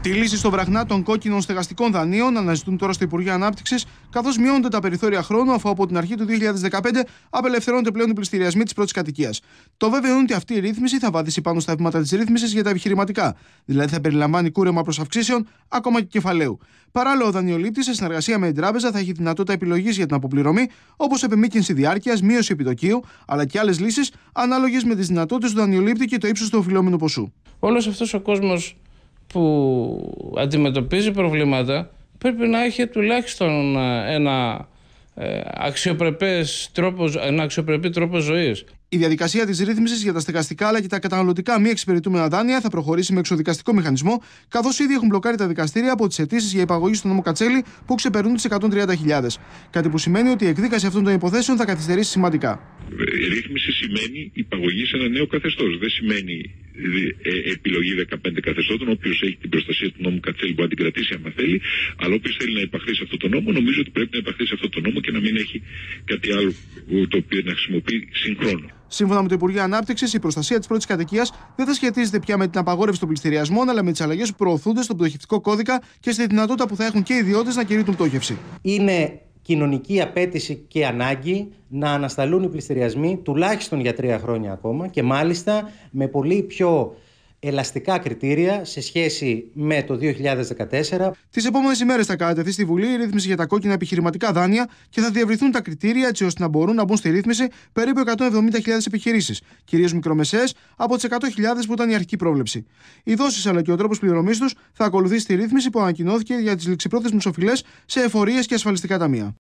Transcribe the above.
Τη λύση στο βραχνά των κόκκινων στεγαστικών δανείων αναζητούν τώρα στο Υπουργείο Ανάπτυξης, καθώς μειώνονται τα περιθώρια χρόνου αφού από την αρχή του 2015 απελευθερώνονται πλέον οι πληστηριασμοί της πρώτης κατοικίας. Το βέβαιο είναι ότι αυτή η ρύθμιση θα βαδίσει πάνω στα βήματα της ρύθμισης για τα επιχειρηματικά, δηλαδή θα περιλαμβάνει κούρεμα προς αυξήσεων ακόμα και κεφαλαίου. Παράλληλα, ο δανειολήπτης σε συνεργασία με την τράπεζα θα έχει δυνατότητα επιλογής για την αποπληρωμή, όπως επιμήκυνση διάρκειας, μείωση επιτοκίου, αλλά και άλλες λύσεις ανάλογες με τις δυνατότητες του δανειολήπτη και το ύψος του οφειλόμενου ποσού. Όλος αυτός ο κόσμος που αντιμετωπίζει προβλήματα πρέπει να έχει τουλάχιστον ε, ένα ε, αξιοπρεπές ένα αξιοπρεπή τρόπο ζωής. Η διαδικασία της ρύθμισης για τα στεγαστικά αλλά και τα καταναλωτικά μη εξυπηρετούμενα δάνεια θα προχωρήσει με εξοδικαστικό μηχανισμό, καθώς ήδη έχουν μπλοκάρει τα δικαστήρια από τις αιτήσεις για υπαγωγή στον νόμο Κατσέλη που ξεπερνούν τις 130.000. Κάτι που σημαίνει ότι η εκδίκαση αυτών των υποθέσεων θα καθυστερήσει σημαντικά. Η ρύθμιση σημαίνει υπαγωγή σε ένα νέο καθεστώς. Δεν σημαίνει ε, επιλογή 15 καθεστώτων. Όποιος έχει την προστασία του νόμου κατσέλ μπορεί να την κρατήσει άμα θέλει. Αλλά όποιος θέλει να υπαχθεί σε αυτό το νόμο, νομίζω ότι πρέπει να υπαχθεί σε αυτό το νόμο και να μην έχει κάτι άλλο το οποίο να χρησιμοποιεί συγχρόνως. Σύμφωνα με το Υπουργείο Ανάπτυξης, η προστασία της πρώτης κατοικίας δεν θα σχετίζεται πια με την απαγόρευση των πληστηριασμών, αλλά με τις αλλαγές που προωθούνται στον πτωχευτικό κώδικα και στη δυνατότητα που θα έχουν και οι ιδιώτες να κηρύττουν πτώχευση. Είναι κοινωνική απέτηση και ανάγκη να ανασταλούν οι πληστηριασμοί τουλάχιστον για τρία χρόνια ακόμα και μάλιστα με πολύ πιο ελαστικά κριτήρια σε σχέση με το 2014. Τις επόμενες ημέρες θα κατατεθεί στη Βουλή η ρύθμιση για τα κόκκινα επιχειρηματικά δάνεια και θα διευρυθούν τα κριτήρια έτσι ώστε να μπορούν να μπουν στη ρύθμιση περίπου 170.000 επιχειρήσεις, κυρίως μικρομεσαίες, από τις 100.000 που ήταν η αρχική πρόβλεψη. Οι δόσεις αλλά και ο τρόπος πληρωμής τους θα ακολουθήσει τη ρύθμιση που ανακοινώθηκε για τις ληξιπρόθεσμες οφειλές σε εφορίες και ασφαλιστικά ταμεία.